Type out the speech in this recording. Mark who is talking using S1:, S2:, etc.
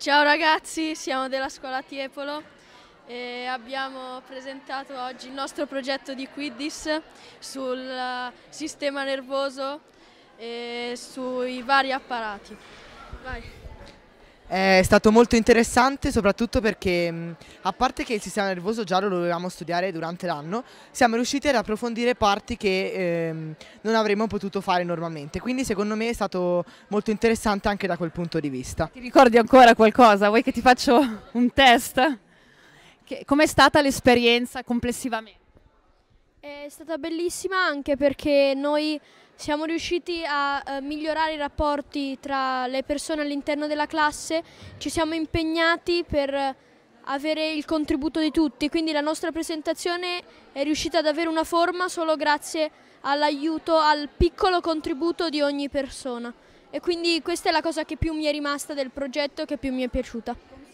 S1: Ciao ragazzi, siamo della scuola Tiepolo e abbiamo presentato oggi il nostro progetto di Quiddis sul eh, sistema nervoso e sui vari apparati. Vai.
S2: È stato molto interessante soprattutto perché mm, a parte che il sistema nervoso giallo lo dovevamo studiare durante l'anno, siamo riusciti ad approfondire parti che ehm, non avremmo potuto fare normalmente, quindi secondo me è stato molto interessante anche da quel punto di vista. Ti ricordi ancora qualcosa? Vuoi che ti faccio un test? Com'è stata l'esperienza
S1: complessivamente?
S3: È stata bellissima anche perché noi siamo riusciti a eh, migliorare i rapporti tra le persone all'interno della classe, ci siamo impegnati per eh, avere il contributo di tutti, quindi la nostra presentazione è riuscita ad avere una forma solo grazie all'aiuto, al piccolo contributo di ogni persona e quindi questa è la cosa che più mi è rimasta del progetto e che più mi è piaciuta.